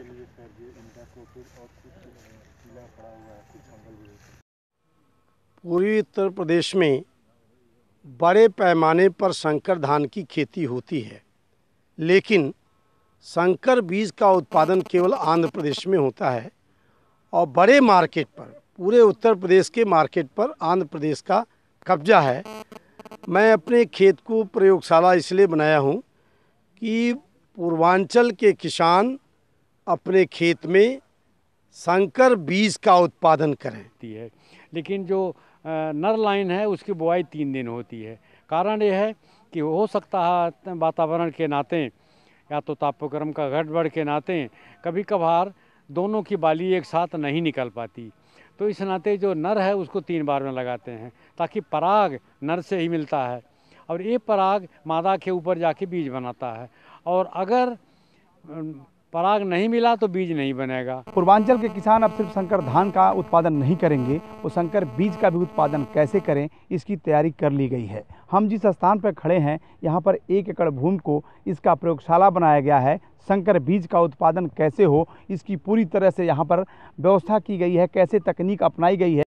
के लिए ये इनका और कुछ पड़ा हुआ है कुछ भी उत्तर प्रदेश में बड़े पैमाने पर शंकर धान की खेती होती है लेकिन शंकर बीज का उत्पादन केवल आंध्र प्रदेश में होता है और बड़े मार्केट पर पूरे उत्तर प्रदेश के मार्केट पर आंध्र प्रदेश का कब्जा है मैं अपने खेत को प्रयोगशाला इसलिए बनाया हूँ कि पूर्वांचल के किसान अपने खेत में संकर बीज का उत्पादन करें है लेकिन जो नर लाइन है उसकी बुआई तीन दिन होती है कारण यह है कि हो सकता है वातावरण के नाते या तो तापक्रम का गड़बड़ के नाते कभी कभार दोनों की बाली एक साथ नहीं निकल पाती तो इस नाते जो नर है उसको तीन बार में लगाते हैं ताकि पराग नर से ही मिलता है और ये पराग मादा के ऊपर जाके बीज बनाता है और अगर पराग नहीं मिला तो बीज नहीं बनेगा पूर्वांचल के किसान अब सिर्फ संकर धान का उत्पादन नहीं करेंगे वो संकर बीज का भी उत्पादन कैसे करें इसकी तैयारी कर ली गई है हम जिस स्थान पर खड़े हैं यहाँ पर एक एकड़ भूमि को इसका प्रयोगशाला बनाया गया है संकर बीज का उत्पादन कैसे हो इसकी पूरी तरह से यहाँ पर व्यवस्था की गई है कैसे तकनीक अपनाई गई है